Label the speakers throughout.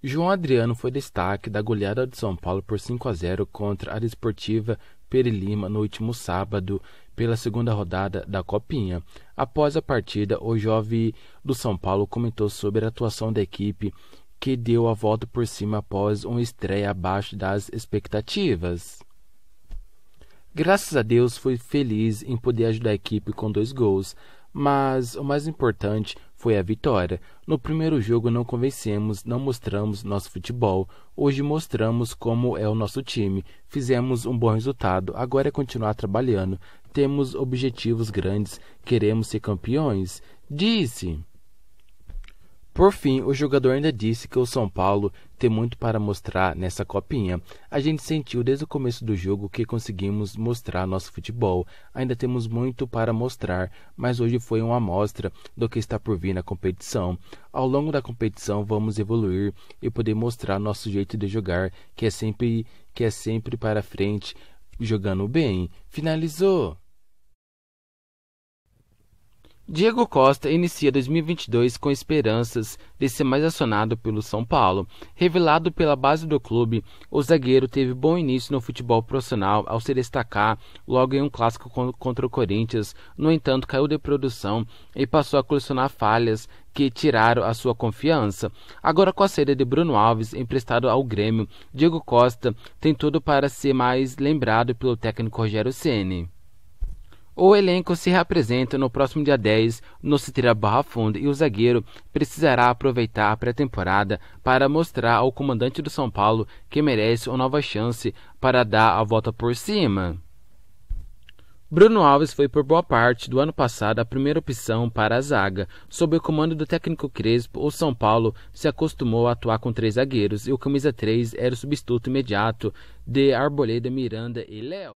Speaker 1: João Adriano foi destaque da goleada de São Paulo por 5 a 0 contra a Desportiva Perilima no último sábado pela segunda rodada da Copinha. Após a partida, o jovem do São Paulo comentou sobre a atuação da equipe que deu a volta por cima após uma estreia abaixo das expectativas. Graças a Deus fui feliz em poder ajudar a equipe com dois gols. Mas o mais importante foi a vitória. No primeiro jogo não convencemos, não mostramos nosso futebol. Hoje mostramos como é o nosso time. Fizemos um bom resultado, agora é continuar trabalhando. Temos objetivos grandes, queremos ser campeões. Disse. Por fim, o jogador ainda disse que o São Paulo tem muito para mostrar nessa copinha. A gente sentiu desde o começo do jogo que conseguimos mostrar nosso futebol. Ainda temos muito para mostrar, mas hoje foi uma amostra do que está por vir na competição. Ao longo da competição vamos evoluir e poder mostrar nosso jeito de jogar, que é sempre que é sempre para frente, jogando bem. Finalizou. Diego Costa inicia 2022 com esperanças de ser mais acionado pelo São Paulo. Revelado pela base do clube, o zagueiro teve bom início no futebol profissional ao se destacar logo em um clássico contra o Corinthians. No entanto, caiu de produção e passou a colecionar falhas que tiraram a sua confiança. Agora, com a saída de Bruno Alves, emprestado ao Grêmio, Diego Costa tem tudo para ser mais lembrado pelo técnico Rogério Ceni. O elenco se reapresenta no próximo dia 10 no Citira Barra Funda e o zagueiro precisará aproveitar a pré-temporada para mostrar ao comandante do São Paulo que merece uma nova chance para dar a volta por cima. Bruno Alves foi por boa parte do ano passado a primeira opção para a zaga. Sob o comando do técnico Crespo, o São Paulo se acostumou a atuar com três zagueiros e o camisa 3 era o substituto imediato de Arboleda, Miranda e Léo.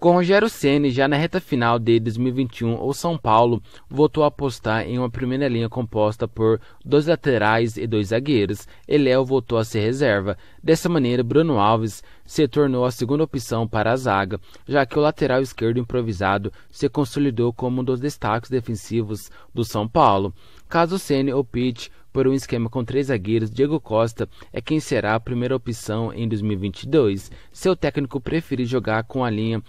Speaker 1: Com Rogério Ceni já na reta final de 2021, o São Paulo voltou a apostar em uma primeira linha composta por dois laterais e dois zagueiros. E Léo voltou a ser reserva. Dessa maneira, Bruno Alves se tornou a segunda opção para a zaga, já que o lateral esquerdo improvisado se consolidou como um dos destaques defensivos do São Paulo. Caso Ceni opte por um esquema com três zagueiros, Diego Costa é quem será a primeira opção em 2022. Seu técnico preferir jogar com a linha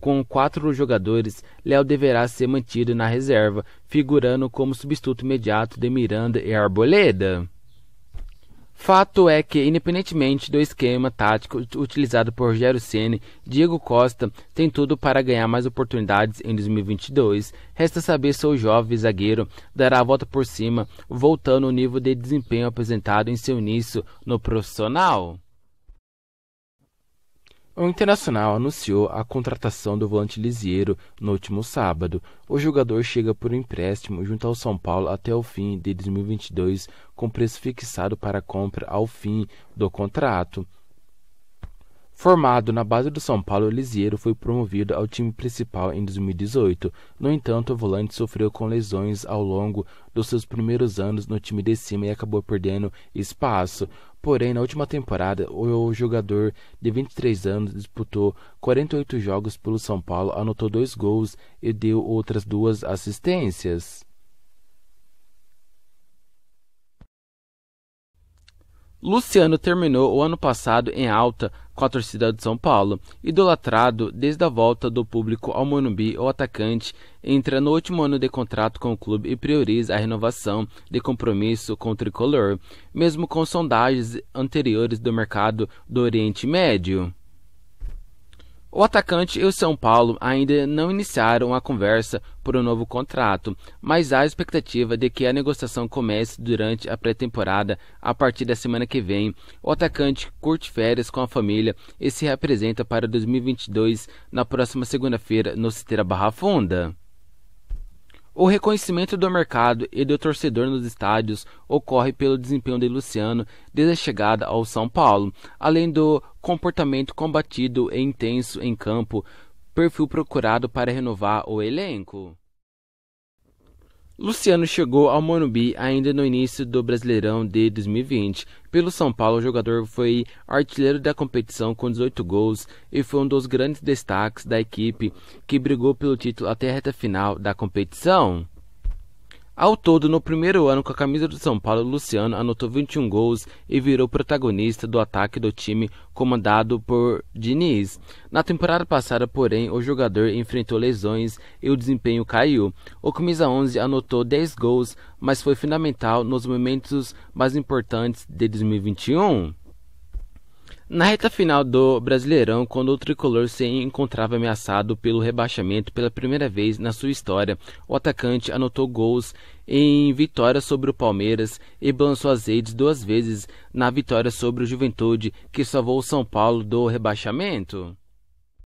Speaker 1: com quatro jogadores, Léo deverá ser mantido na reserva, figurando como substituto imediato de Miranda e Arboleda. Fato é que, independentemente do esquema tático utilizado por Rogério Ceni, Diego Costa tem tudo para ganhar mais oportunidades em 2022. Resta saber se o jovem zagueiro dará a volta por cima, voltando ao nível de desempenho apresentado em seu início no profissional. O Internacional anunciou a contratação do volante Lisiero no último sábado. O jogador chega por empréstimo junto ao São Paulo até o fim de 2022, com preço fixado para compra ao fim do contrato. Formado na base do São Paulo, Lisieiro foi promovido ao time principal em 2018. No entanto, o volante sofreu com lesões ao longo dos seus primeiros anos no time de cima e acabou perdendo espaço. Porém, na última temporada, o jogador de 23 anos disputou 48 jogos pelo São Paulo, anotou dois gols e deu outras duas assistências. Luciano terminou o ano passado em alta com a torcida de São Paulo. Idolatrado desde a volta do público ao Monumbi o atacante entra no último ano de contrato com o clube e prioriza a renovação de compromisso com o tricolor, mesmo com sondagens anteriores do mercado do Oriente Médio. O atacante e o São Paulo ainda não iniciaram a conversa por um novo contrato, mas há expectativa de que a negociação comece durante a pré-temporada a partir da semana que vem. O atacante curte férias com a família e se representa para 2022 na próxima segunda-feira no Citeira Barra Funda. O reconhecimento do mercado e do torcedor nos estádios ocorre pelo desempenho de Luciano desde a chegada ao São Paulo, além do comportamento combatido e intenso em campo, perfil procurado para renovar o elenco. Luciano chegou ao Morumbi ainda no início do Brasileirão de 2020. Pelo São Paulo, o jogador foi artilheiro da competição com 18 gols e foi um dos grandes destaques da equipe que brigou pelo título até a reta final da competição. Ao todo, no primeiro ano com a camisa do São Paulo, Luciano anotou 21 gols e virou protagonista do ataque do time comandado por Diniz. Na temporada passada, porém, o jogador enfrentou lesões e o desempenho caiu. O camisa 11 anotou 10 gols, mas foi fundamental nos momentos mais importantes de 2021. Na reta final do Brasileirão, quando o tricolor se encontrava ameaçado pelo rebaixamento pela primeira vez na sua história, o atacante anotou gols em vitória sobre o Palmeiras e balançou as redes duas vezes na vitória sobre o Juventude, que salvou o São Paulo do rebaixamento.